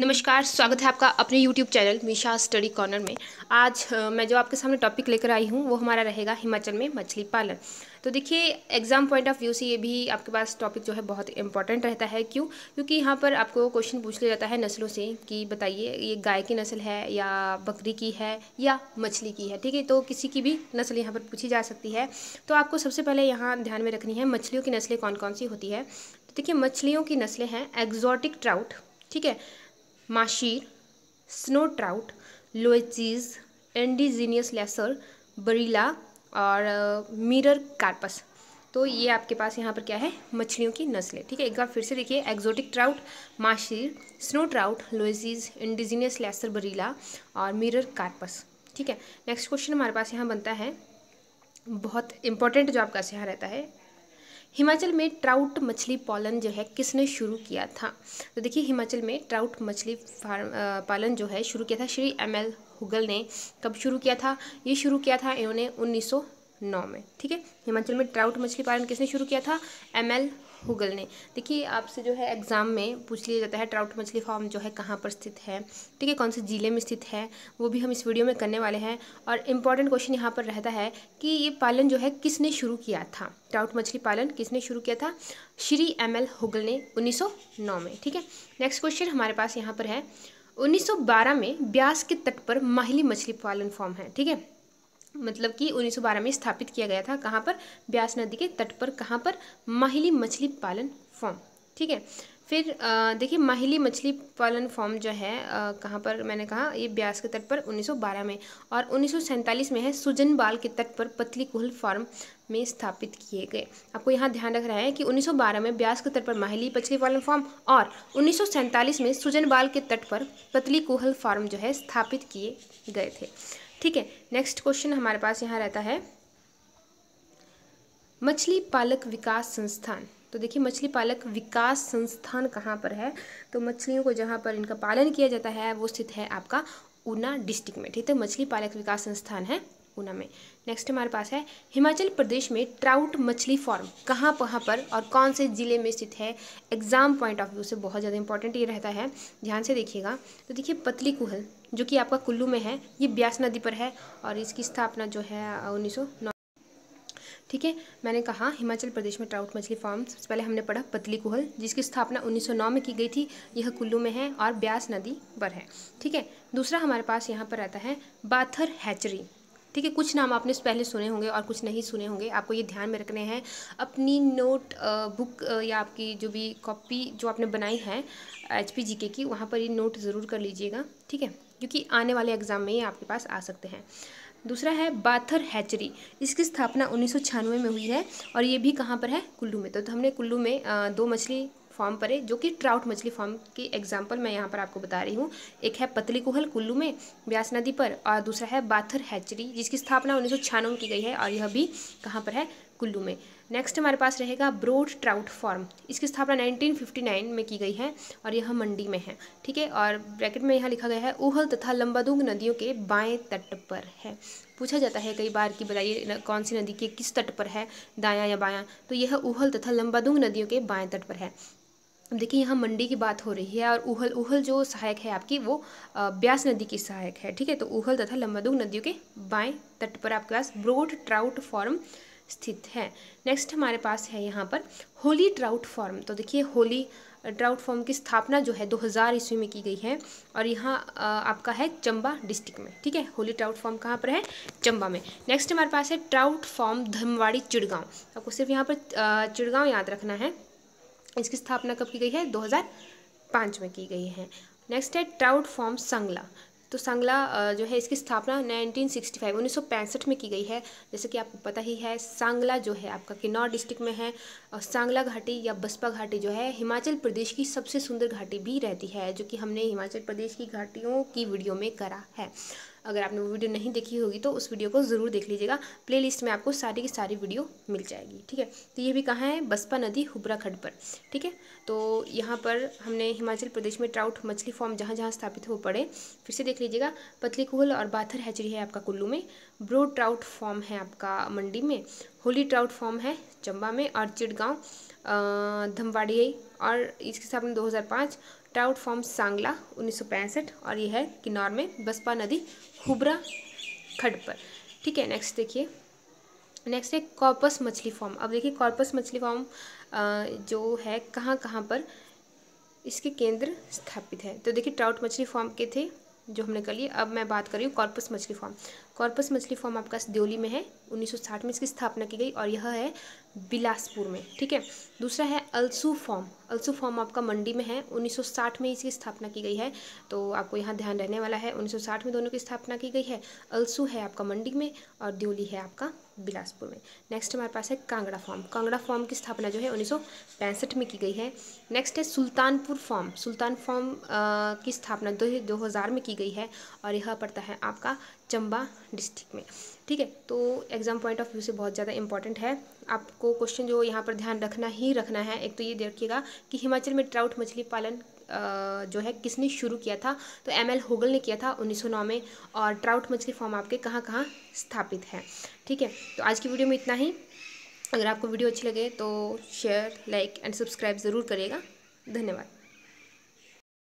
नमस्कार स्वागत है आपका अपने YouTube channel Misha study corner में आज मैं जो आपके सामने टॉपिक लेकर आई हूँ वो हमारा रहेगा हिमाचल में मछली पालन तो देखिए एग्ज़ाम पॉइंट ऑफ व्यू से ये भी आपके पास टॉपिक जो है बहुत इंपॉर्टेंट रहता है क्यों क्योंकि यहाँ पर आपको क्वेश्चन पूछ लिया जाता है नस्लों से कि बताइए ये गाय की नस्ल है या बकरी की है या मछली की है ठीक है तो किसी की भी नस्ल यहाँ पर पूछी जा सकती है तो आपको सबसे पहले यहाँ ध्यान में रखनी है मछलियों की नस्लें कौन कौन सी होती है तो देखिए मछलियों की नस्लें हैं एग्जॉटिक ट्राउट ठीक है mahseer snow trout loaches indigenous lesser बरीला और मिरर कार्पस तो ये आपके पास यहाँ पर क्या है मछलियों की नस्लें ठीक है एक बार फिर से देखिए exotic trout mahseer snow trout loaches indigenous lesser बरीला और मिरर कार्पस ठीक है नेक्स्ट क्वेश्चन हमारे पास यहाँ बनता है बहुत इंपॉर्टेंट जो आपका यहाँ रहता है हिमाचल में ट्राउट मछली पालन जो है किसने शुरू किया था तो देखिए हिमाचल में ट्राउट मछली फार्म पालन जो है शुरू किया था श्री एम एल हुगल ने कब शुरू किया था ये शुरू किया था इन्होंने उन्नीस नौ में ठीक है हिमाचल में ट्राउट मछली पालन किसने शुरू किया था एम एल हुगल ने देखिए आपसे जो है एग्ज़ाम में पूछ लिया जाता है ट्राउट मछली फार्म जो है कहाँ पर स्थित है ठीक है कौन से ज़िले में स्थित है वो भी हम इस वीडियो में करने वाले हैं और इम्पॉर्टेंट क्वेश्चन यहाँ पर रहता है कि ये पालन जो है किसने शुरू किया था ट्राउट मछली पालन किसने शुरू किया था श्री एम एल हुगल ने नौ में ठीक है नेक्स्ट क्वेश्चन हमारे पास यहाँ पर है बारह में ब्यास के तट पर माहली मछली पालन फॉर्म है ठीक है मतलब कि 1912 में स्थापित किया गया था कहाँ पर ब्यास नदी के तट पर कहाँ पर माहिली मछली पालन फॉर्म ठीक है फिर देखिए माहिली मछली पालन फॉर्म जो है कहाँ पर मैंने कहा ये ब्यास के तट पर 1912 में और उन्नीस में है सुजन बाल के तट पर पतली कुहल फार्म में स्थापित किए गए आपको यहाँ ध्यान रख रहा है कि 1912 में ब्यास के तट पर माहिली मछली पालन फार्म और उन्नीस में सुजन बाल के तट पर पतली कुहल फार्म जो है स्थापित किए गए थे ठीक है नेक्स्ट क्वेश्चन हमारे पास यहाँ रहता है मछली पालक विकास संस्थान तो देखिए मछली पालक विकास संस्थान कहाँ पर है तो मछलियों को जहाँ पर इनका पालन किया जाता है वो स्थित है आपका ऊना डिस्ट्रिक्ट में ठीक है तो मछली पालक विकास संस्थान है ऊना में नेक्स्ट हमारे पास है हिमाचल प्रदेश में ट्राउट मछली फार्म कहाँ कहाँ पर और कौन से ज़िले में स्थित है एग्ज़ाम पॉइंट ऑफ व्यू से बहुत ज़्यादा इंपॉर्टेंट ये रहता है ध्यान से देखिएगा तो देखिए पतली कुहल जो कि आपका कुल्लू में है ये ब्यास नदी पर है और इसकी स्थापना जो है उन्नीस ठीक है मैंने कहा हिमाचल प्रदेश में ट्राउट मछली फार्म सबसे पहले हमने पढ़ा पतली कुहल जिसकी स्थापना 1909 में की गई थी यह कुल्लू में है और ब्यास नदी पर है ठीक है दूसरा हमारे पास यहाँ पर रहता है बाथर हैचरी ठीक है कुछ नाम आपने पहले सुने होंगे और कुछ नहीं सुने होंगे आपको ये ध्यान में रखने हैं अपनी नोट बुक या आपकी जो भी कॉपी जो आपने बनाई है एच पी जी के की वहाँ पर ये नोट ज़रूर कर लीजिएगा ठीक है क्योंकि आने वाले एग्ज़ाम में ये आपके पास आ सकते हैं दूसरा है बाथर हैचरी इसकी स्थापना उन्नीस में हुई है और ये भी कहाँ पर है कुल्लू में तो, तो हमने कुल्लू में दो मछली फॉर्म पर है जो कि ट्राउट मछली फॉर्म की एग्जाम्पल मैं यहाँ पर आपको बता रही हूँ एक है पतली कुहल कुल्लू में ब्यास नदी पर और दूसरा है बाथर हैचरी जिसकी स्थापना उन्नीस में की गई है और यह भी कहाँ पर है कुल्लू में नेक्स्ट हमारे पास रहेगा ब्रोड ट्राउट फॉर्म इसकी स्थापना 1959 में की गई है और यह मंडी में है ठीक है और ब्रैकेट में यहाँ लिखा गया है उहल तथा लंबादुंग नदियों के बाएं तट पर है पूछा जाता है कई बार कि बताइए कौन सी नदी के किस तट पर है दायां या बायां तो यह उहल तथा लंबादुंग नदियों के बाएं तट पर है अब देखिए यहाँ मंडी की बात हो रही है और उहल उहल जो सहायक है आपकी वो ब्यास नदी की सहायक है ठीक है तो उहल तथा लंबादुग नदियों के बाएं तट पर आपके पास ब्रोड ट्राउट फॉर्म स्थित है नेक्स्ट हमारे पास है यहाँ पर होली ट्राउट फॉर्म तो देखिए होली ट्राउट फॉर्म की स्थापना जो है 2000 ईस्वी में की गई है और यहाँ आपका है चंबा डिस्ट्रिक्ट में ठीक है होली ट्राउट फॉर्म कहाँ पर है चंबा में नेक्स्ट हमारे पास है ट्राउट फॉर्म धमवाड़ी चिड़गांव आपको सिर्फ यहाँ पर चिड़गांव याद रखना है इसकी स्थापना कब की गई है 2005 में की गई है नेक्स्ट है ट्राउट फॉर्म संगला तो संगला जो है इसकी स्थापना 1965 1965 में की गई है जैसे कि आपको पता ही है सांगला जो है आपका किन्नौर डिस्ट्रिक्ट में है और सांगला घाटी या बसपा घाटी जो है हिमाचल प्रदेश की सबसे सुंदर घाटी भी रहती है जो कि हमने हिमाचल प्रदेश की घाटियों की वीडियो में करा है अगर आपने वो वीडियो नहीं देखी होगी तो उस वीडियो को ज़रूर देख लीजिएगा प्लेलिस्ट में आपको सारी की सारी वीडियो मिल जाएगी ठीक है तो ये भी कहाँ है बसपा नदी हुबराखंड पर ठीक है तो यहाँ पर हमने हिमाचल प्रदेश में ट्राउट मछली फॉर्म जहाँ जहाँ स्थापित हो पड़े फिर से देख लीजिएगा पतली कुहल और बाथर हैचरी है आपका कुल्लू में ब्रो ट्राउट फॉर्म है आपका मंडी में होली ट्राउट फॉर्म है चंबा में और चिड़गांव धमवाड़ी और इसके साथ में 2005 ट्राउट फॉर्म सांगला उन्नीस और यह है किन्नौर में बसपा नदी हुबरा खड पर ठीक है नेक्स्ट देखिए नेक्स्ट है कॉर्पस मछली फॉर्म अब देखिए कॉर्पस मछली फॉर्म जो है कहाँ कहाँ पर इसके केंद्र स्थापित है तो देखिए ट्राउट मछली फॉर्म के थे जो हमने कर लिया अब मैं बात कर रही हूँ कॉर्पस मछली फॉर्म कॉर्पस मछली फॉर्म आपका दियोली में है 1960 में इसकी स्थापना की गई और यह है बिलासपुर में ठीक है दूसरा है अल्सू फॉर्म अल्सू फॉर्म आपका मंडी में है 1960 में इसकी स्थापना की गई है तो आपको यहाँ ध्यान रहने वाला है 1960 में दोनों की स्थापना की गई है अलसू है आपका मंडी में और द्योली है आपका बिलासपुर में नेक्स्ट हमारे पास है कांगड़ा फॉर्म कांगड़ा फॉर्म की स्थापना जो है उन्नीस में की गई है नेक्स्ट है सुल्तानपुर फॉर्म सुल्तान फॉर्म की स्थापना दो, दो में की गई है और यह पड़ता है आपका चंबा डिस्ट्रिक्ट में ठीक है तो एग्ज़ाम पॉइंट ऑफ व्यू से बहुत ज़्यादा इंपॉर्टेंट है आपको क्वेश्चन जो यहाँ पर ध्यान रखना ही रखना है एक तो ये देखिएगा कि हिमाचल में ट्राउट मछली पालन जो है किसने शुरू किया था तो एम एल होगल ने किया था 1909 में और ट्राउट मछली फॉर्म आपके कहाँ कहाँ स्थापित है ठीक है तो आज की वीडियो में इतना ही अगर आपको वीडियो अच्छी लगे तो शेयर लाइक एंड सब्सक्राइब ज़रूर करिएगा धन्यवाद